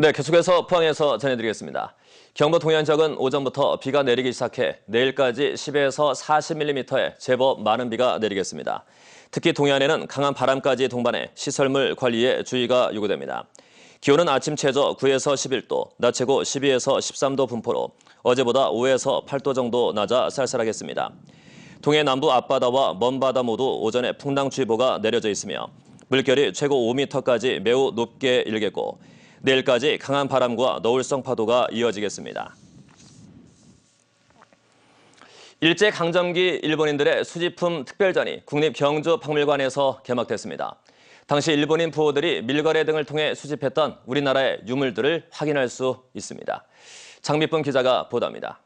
네, 계속해서 포항에서 전해드리겠습니다. 경부 동해안 지역은 오전부터 비가 내리기 시작해 내일까지 10에서 40mm의 제법 많은 비가 내리겠습니다. 특히 동해안에는 강한 바람까지 동반해 시설물 관리에 주의가 요구됩니다. 기온은 아침 최저 9에서 11도, 낮 최고 12에서 13도 분포로 어제보다 5에서 8도 정도 낮아 쌀쌀하겠습니다. 동해 남부 앞바다와 먼바다 모두 오전에 풍랑주의보가 내려져 있으며 물결이 최고 5m까지 매우 높게 일겠고 내일까지 강한 바람과 너울성 파도가 이어지겠습니다. 일제강점기 일본인들의 수집품 특별전이 국립경주박물관에서 개막됐습니다. 당시 일본인 부호들이 밀거래 등을 통해 수집했던 우리나라의 유물들을 확인할 수 있습니다. 장미쁨 기자가 보도합니다.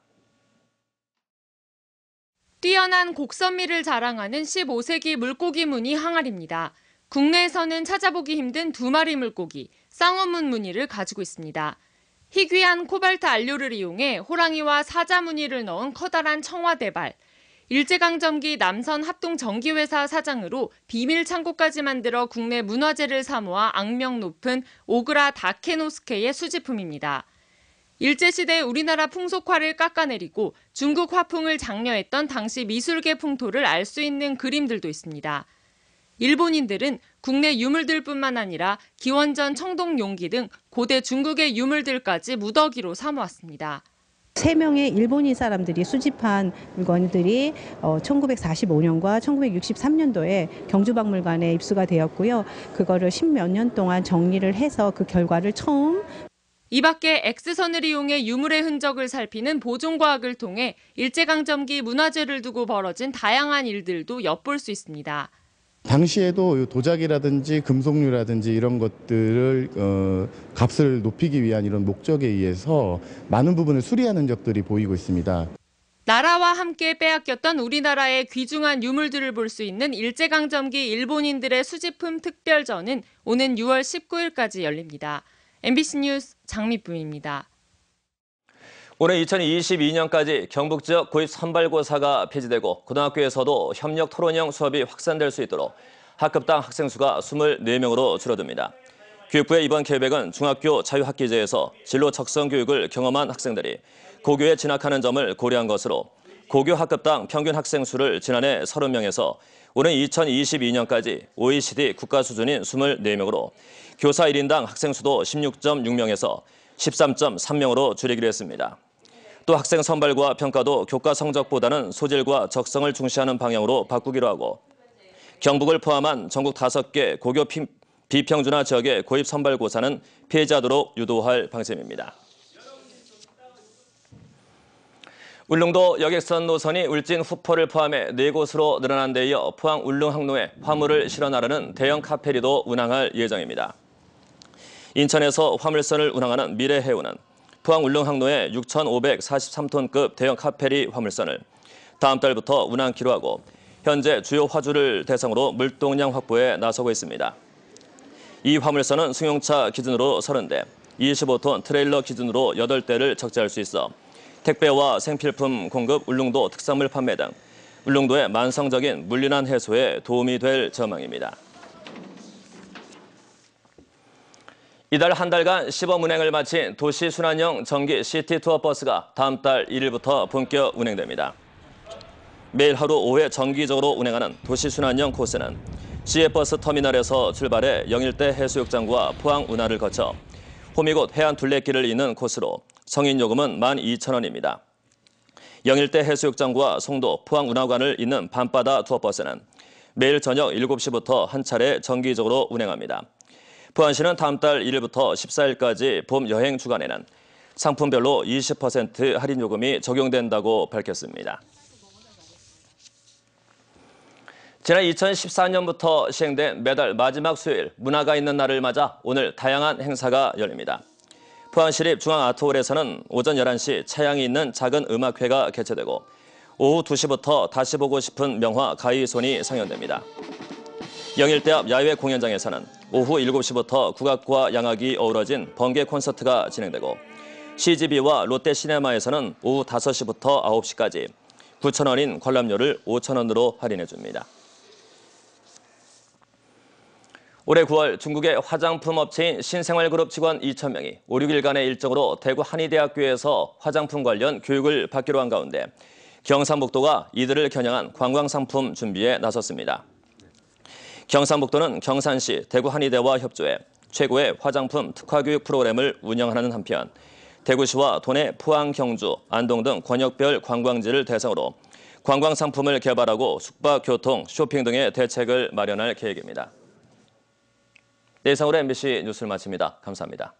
뛰어난 곡선미를 자랑하는 15세기 물고기 무늬 항아리입니다. 국내에서는 찾아보기 힘든 두 마리 물고기, 쌍어문 무늬를 가지고 있습니다. 희귀한 코발트 안료를 이용해 호랑이와 사자 무늬를 넣은 커다란 청와대발, 일제강점기 남선 합동전기회사 사장으로 비밀 창고까지 만들어 국내 문화재를 사모아 악명 높은 오그라 다케노스케의 수집품입니다. 일제시대 우리나라 풍속화를 깎아내리고 중국 화풍을 장려했던 당시 미술계 풍토를 알 수 있는 그림들도 있습니다. 일본인들은 국내 유물들뿐만 아니라 기원전 청동 용기 등 고대 중국의 유물들까지 무더기로 삼아왔습니다. 세 명의 일본인 사람들이 수집한 물건들이 1945년과 어, 1963년도에 경주박물관에 입수가 되었고요. 그거를 십몇 년 동안 정리를 해서 그 결과를 처음 이 밖에 X선을 이용해 유물의 흔적을 살피는 보존과학을 통해 일제강점기 문화재를 두고 벌어진 다양한 일들도 엿볼 수 있습니다. 당시에도 도자기라든지 금속류라든지 이런 것들을 어, 값을 높이기 위한 이런 목적에 의해서 많은 부분을 수리하는 적들이 보이고 있습니다. 나라와 함께 빼앗겼던 우리나라의 귀중한 유물들을 볼 수 있는 일제강점기 일본인들의 수집품 특별전은 오는 6월 19일까지 열립니다. MBC 뉴스 장미쁨입니다. 올해 2022년까지 경북 지역 고입 선발고사가 폐지되고 고등학교에서도 협력 토론형 수업이 확산될 수 있도록 학급당 학생 수가 24명으로 줄어듭니다. 교육부의 이번 계획은 중학교 자유학기제에서 진로 적성 교육을 경험한 학생들이 고교에 진학하는 점을 고려한 것으로 고교 학급당 평균 학생 수를 지난해 30명에서 올해 2022년까지 OECD 국가 수준인 24명으로 교사 1인당 학생 수도 16.6명에서 13.3명으로 줄이기로 했습니다. 또 학생 선발과 평가도 교과 성적보다는 소질과 적성을 중시하는 방향으로 바꾸기로 하고 경북을 포함한 전국 다섯 개 고교 비평준화 지역의 고입 선발고사는 피해자도로 유도할 방침입니다. 울릉도 여객선 노선이 울진 후포를 포함해 네 곳으로 늘어난 데 이어 포항 울릉 항로에 화물을 실어 나르는 대형 카페리도 운항할 예정입니다. 인천에서 화물선을 운항하는 미래해운은 포항 울릉 항로에 6,543톤급 대형 카페리 화물선을 다음 달부터 운항키로 하고 현재 주요 화주를 대상으로 물동량 확보에 나서고 있습니다. 이 화물선은 승용차 기준으로 30대, 25톤 트레일러 기준으로 8대를 적재할 수 있어 택배와 생필품 공급, 울릉도 특산물 판매 등 울릉도의 만성적인 물리난 해소에 도움이 될 전망입니다. 이달 한 달간 시범 운행을 마친 도시순환형 전기 시티 투어 버스가 다음 달 1일부터 본격 운행됩니다. 매일 하루 5회 정기적으로 운행하는 도시순환형 코스는 시외버스 터미널에서 출발해 영일대 해수욕장과 포항 운하를 거쳐 호미곶 해안 둘레길을 잇는 코스로 성인 요금은 12,000원입니다. 영일대 해수욕장과 송도, 포항 운하관을 잇는 밤바다 투어버스는 매일 저녁 7시부터 한 차례 정기적으로 운행합니다. 부안시는 다음 달 1일부터 14일까지 봄 여행 주간에는 상품별로 20% 할인 요금이 적용된다고 밝혔습니다. 지난 2014년부터 시행된 매달 마지막 수요일 문화가 있는 날을 맞아 오늘 다양한 행사가 열립니다. 부안시립 중앙아트홀에서는 오전 11시 차양이 있는 작은 음악회가 개최되고 오후 2시부터 다시 보고 싶은 명화 가위손이 상연됩니다. 영일대 앞 야외 공연장에서는 오후 7시부터 국악과 양악이 어우러진 번개 콘서트가 진행되고 CGV와 롯데시네마에서는 오후 5시부터 9시까지 9,000원인 관람료를 5,000원으로 할인해 줍니다. 올해 9월 중국의 화장품 업체인 신생활그룹 직원 2,000명이 5, 6일간의 일정으로 대구 한의대학교에서 화장품 관련 교육을 받기로 한 가운데 경상북도가 이들을 겨냥한 관광상품 준비에 나섰습니다. 경상북도는 경산시 대구한의대와 협조해 최고의 화장품 특화교육 프로그램을 운영하는 한편 대구시와 도내 포항, 경주, 안동 등 권역별 관광지를 대상으로 관광 상품을 개발하고 숙박, 교통, 쇼핑 등의 대책을 마련할 계획입니다. 내상으로 MBC 뉴스를 마칩니다. 감사합니다.